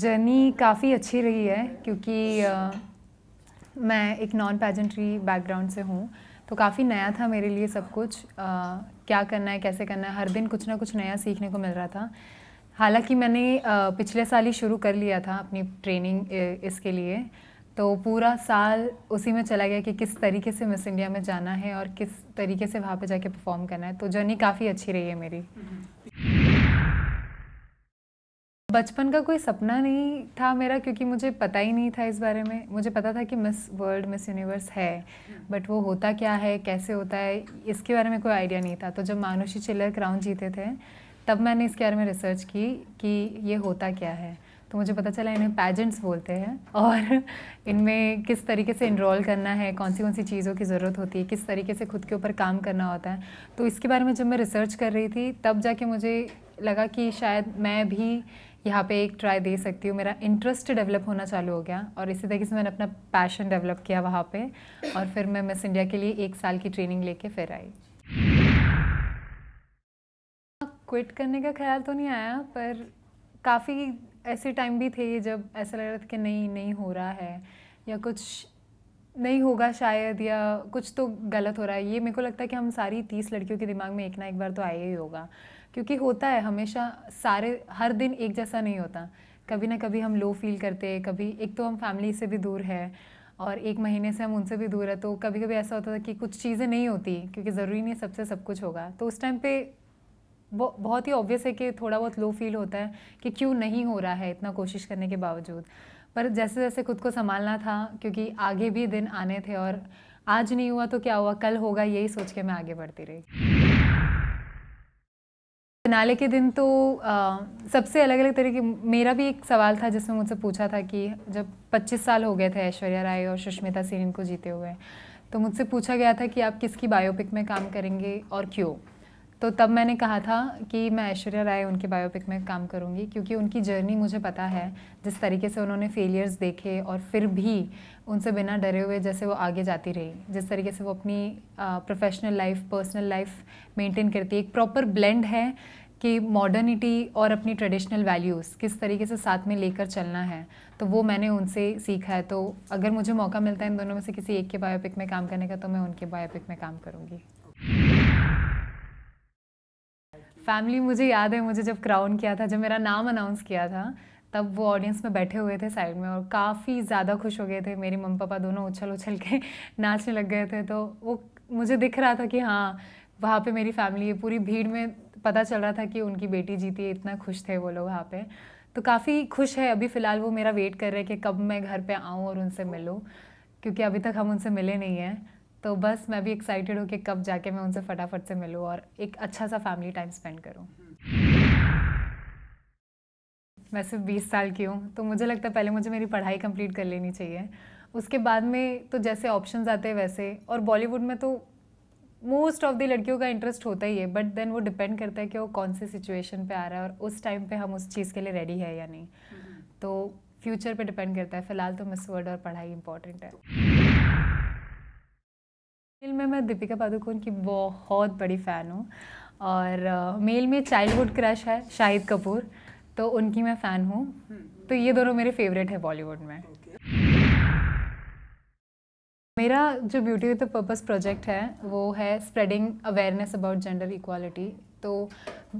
Journey काफ़ी अच्छी रही है क्योंकि आ, मैं एक नॉन पैजेंट्री बैकग्राउंड से हूँ तो काफ़ी नया था मेरे लिए सब कुछ आ, क्या करना है कैसे करना है हर दिन कुछ ना कुछ नया सीखने को मिल रहा था हालांकि मैंने आ, पिछले साल ही शुरू कर लिया था अपनी ट्रेनिंग इसके लिए तो पूरा साल उसी में चला गया कि किस तरीके से मिस इंडिया में जाना है और किस तरीके से वहाँ पे जाके परफॉर्म करना है तो जर्नी काफ़ी अच्छी रही है मेरी हम्म। बचपन का कोई सपना नहीं था मेरा क्योंकि मुझे पता ही नहीं था इस बारे में मुझे पता था कि मिस वर्ल्ड मिस यूनिवर्स है बट वो होता क्या है कैसे होता है इसके बारे में कोई आइडिया नहीं था तो जब मानुषी चिल्लर क्राउन जीते थे तब मैंने इसके बारे में रिसर्च की कि ये होता क्या है तो मुझे पता चला इन्हें पैजेंट्स बोलते हैं और इनमें किस तरीके से इनरोल करना है कौन सी कौन सी चीज़ों की ज़रूरत होती है किस तरीके से खुद के ऊपर काम करना होता है तो इसके बारे में जब मैं रिसर्च कर रही थी तब जाके मुझे लगा कि शायद मैं भी यहाँ पे एक ट्राई दे सकती हूँ मेरा इंटरेस्ट डेवलप होना चालू हो गया और इसी तरीके से मैंने अपना पैशन डेवलप किया वहाँ पे और फिर मैं मिस इंडिया के लिए एक साल की ट्रेनिंग लेके फिर आई क्विट करने का ख्याल तो नहीं आया पर काफ़ी ऐसे टाइम भी थे जब ऐसा लग रहा था कि नहीं नहीं हो रहा है या कुछ नहीं होगा शायद या कुछ तो गलत हो रहा है ये मेरे को लगता है कि हम सारी तीस लड़कियों के दिमाग में एक ना एक बार तो आया ही होगा क्योंकि होता है हमेशा सारे हर दिन एक जैसा नहीं होता कभी ना कभी हम लो फील करते हैं कभी एक तो हम फैमिली से भी दूर है और एक महीने से हम उनसे भी दूर है तो कभी कभी ऐसा होता था कि कुछ चीज़ें नहीं होती क्योंकि ज़रूरी नहीं सबसे सब कुछ होगा तो उस टाइम पे बहुत ही ऑब्वियस है कि थोड़ा बहुत लो फील होता है कि क्यों नहीं हो रहा है इतना कोशिश करने के बावजूद पर जैसे जैसे खुद को संभालना था क्योंकि आगे भी दिन आने थे और आज नहीं हुआ तो क्या हुआ कल होगा यही सोच के मैं आगे बढ़ती रही नाले के दिन तो आ, सबसे अलग अलग तरीके मेरा भी एक सवाल था जिसमें मुझसे पूछा था कि जब 25 साल हो गए थे ऐश्वर्या राय और सुष्मिता सेन इनको जीते हुए तो मुझसे पूछा गया था कि आप किसकी बायोपिक में काम करेंगे और क्यों तो तब मैंने कहा था कि मैं ऐश्वर्या राय उनके बायोपिक में काम करूँगी क्योंकि उनकी जर्नी मुझे पता है जिस तरीके से उन्होंने फेलियर्स देखे और फिर भी उनसे बिना डरे हुए जैसे वो आगे जाती रही जिस तरीके से वो अपनी professional life personal life maintain करती एक प्रॉपर ब्लेंड है कि मॉडर्निटी और अपनी ट्रेडिशनल वैल्यूज़ किस तरीके से साथ में लेकर चलना है तो वो मैंने उनसे सीखा है तो अगर मुझे मौका मिलता है इन दोनों में से किसी एक के बायोपिक में काम करने का तो मैं उनके बायोपिक में काम करूँगी फैमिली मुझे याद है मुझे जब क्राउन किया था जब मेरा नाम अनाउंस किया था तब वो ऑडियंस में बैठे हुए थे साइड में और काफ़ी ज़्यादा खुश हो गए थे मेरे मम्मी पापा दोनों उछल उछल के नाचने लग गए थे तो वो मुझे दिख रहा था कि हाँ वहाँ पे मेरी फैमिली है पूरी भीड़ में पता चल रहा था कि उनकी बेटी जीती है इतना खुश थे वो लोग वहाँ पे तो काफ़ी खुश है अभी फ़िलहाल वो मेरा वेट कर रहे हैं कि कब मैं घर पे आऊँ और उनसे मिलूँ क्योंकि अभी तक हम उनसे मिले नहीं हैं तो बस मैं भी एक्साइटेड हूँ कि कब जाके मैं उनसे फटाफट से मिलूँ और एक अच्छा सा फैमिली टाइम स्पेंड करूँ मैं सिर्फ बीस साल की हूँ तो मुझे लगता है पहले मुझे मेरी पढ़ाई कंप्लीट कर लेनी चाहिए उसके बाद में तो जैसे ऑप्शंस आते हैं वैसे और बॉलीवुड में तो मोस्ट ऑफ दी लड़कियों का इंटरेस्ट होता ही है बट देन वो डिपेंड करता है कि वो कौन से सिचुएशन पे आ रहा है और उस टाइम पे हम उस चीज़ के लिए रेडी है या नहीं हम्म। तो फ्यूचर पे डिपेंड करता है फिलहाल तो मिस वर्ड और पढ़ाई इंपॉर्टेंट है मेल में मैं दीपिका पादुकोण की बहुत बड़ी फ़ैन हूँ और मेल में चाइल्डहुड क्रश है शाहिद कपूर तो उनकी मैं फ़ैन हूँ हम्म। तो ये दोनों मेरे फेवरेट है बॉलीवुड में मेरा जो ब्यूटी विद पर्पस प्रोजेक्ट है वो है spreading awareness about gender equality तो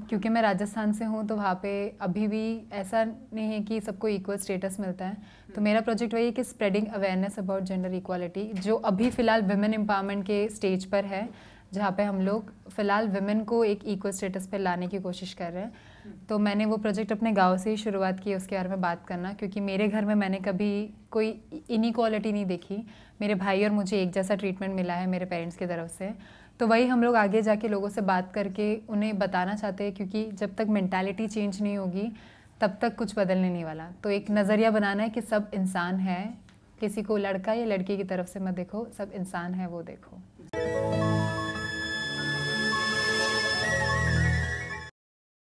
क्योंकि मैं राजस्थान से हूँ तो वहाँ पे अभी भी ऐसा नहीं है कि सबको इक्वल स्टेटस मिलता है तो हम्म। मेरा प्रोजेक्ट वही है कि spreading awareness about gender equality जो अभी फ़िलहाल वेमेन एम्पावरमेंट के स्टेज पर है जहाँ पे हम लोग फ़िलहाल वेमेन को एक इक्वल स्टेटस पर लाने की कोशिश कर रहे हैं हम्म। तो मैंने वो प्रोजेक्ट अपने गांव से ही शुरुआत की उसके बारे में बात करना क्योंकि मेरे घर में मैंने कभी कोई इनिक्वालिटी नहीं देखी मेरे भाई और मुझे एक जैसा ट्रीटमेंट मिला है मेरे पेरेंट्स की तरफ से तो वही हम लोग आगे जाके लोगों से बात करके उन्हें बताना चाहते हैं क्योंकि जब तक मैंटालिटी चेंज नहीं होगी तब तक कुछ बदलने नहीं वाला तो एक नज़रिया बनाना है कि सब इंसान है किसी को लड़का या लड़की की तरफ से मत देखो सब इंसान है वो देखो